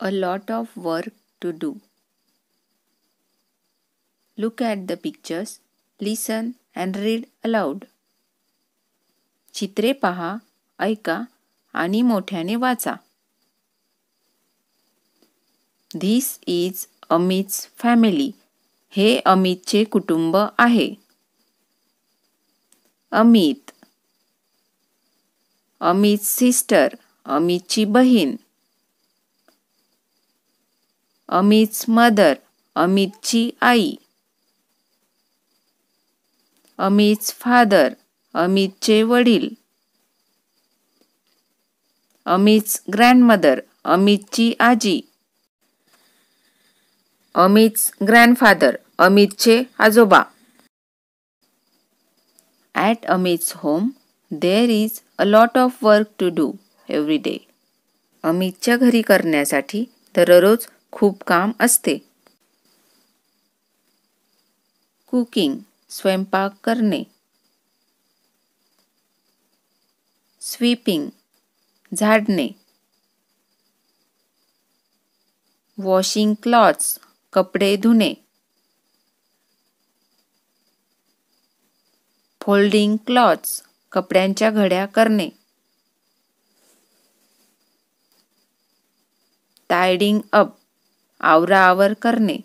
a lot of work to do look at the pictures listen and read चित्रे पहा ऐका आणि मोठ्याने वाचा धीस इज अमित फॅमिली हे अमितचे कुटुंब आहे अमित अमित सिस्टर अमितची बहीण अमित मदर अमितची आई अमित फादर अमितचे वडील अमित ग्रँड मदर अमितची आजी अमित ग्रँड फादर अमितचे आजोबा at Amit home there is a lot of work to do every day अमितच्या घरी करण्यासाठी दररोज खूप काम असते कुकिंग स्वयंपाक करणे स्वीपिंग झाडणे वॉशिंग क्लॉथ्स कपडे धुणे फोल्डिंग क्लॉथ्स कपड्यांच्या घड्या करणे टायडिंग अप आवराआवर करणे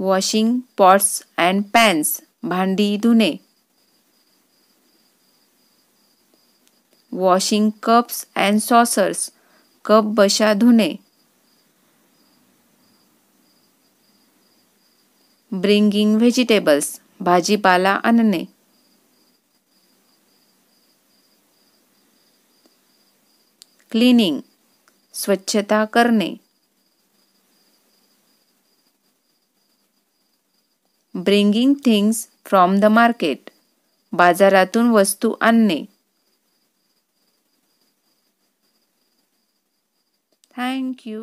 वॉशिंग पॉट्स अँड पॅन्स भांडी धुणे washing cups and saucers cup बशा धुणे ब्रिंगिंग व्हेजिटेबल्स भाजीपाला आणणे क्लिनिंग स्वच्छता करणे bringing things from the market बाजारातून वस्तू आणणे थँक्यू